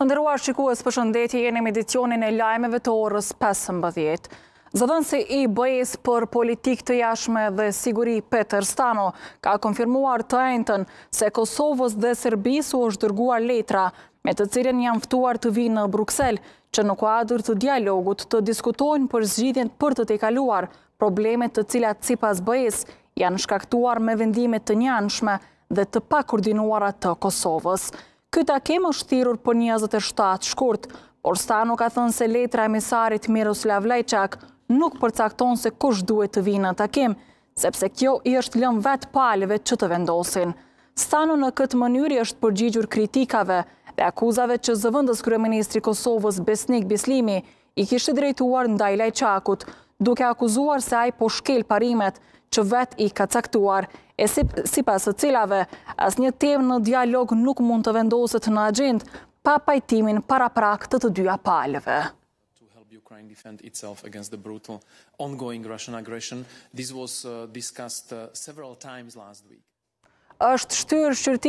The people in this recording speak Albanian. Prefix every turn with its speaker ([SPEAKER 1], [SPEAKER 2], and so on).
[SPEAKER 1] Të ndëruar shikues për shëndetje jene me edicionin e lajmeve të orës 15. Zëdhën se i bëjës për politik të jashme dhe siguri Peter Stano ka konfirmuar të ejnëtën se Kosovës dhe Serbisu është dërguar letra me të cilën janë ftuar të vinë në Bruxelles, që në kuadrë të dialogut të diskutojnë për zgjidhjen për të tekaluar problemet të cilat si pas bëjës janë shkaktuar me vendimet të njanshme dhe të pa koordinuarat të Kosovës. Këta takim është thirur për 27 shkurt, por Stano ka thënë se letra emisarit Miroslav Lajçak nuk përcakton se kush duhet të vinë në takim, sepse kjo i është lëm vetë palëve që të vendosin. Stano në këtë mënyri është përgjigjur kritikave dhe akuzave që zëvëndës kërë ministri Kosovës Besnik Bislimi i kishtë drejtuar ndaj Lajçakut, duke akuzuar se ajë po shkel parimet që vetë i ka caktuar, e si pas të cilave, as një temë në dialog nuk mund të vendoset në agjend, pa pajtimin para prak të të dyja palëve.
[SPEAKER 2] Êshtë
[SPEAKER 1] uh, uh, shtyrë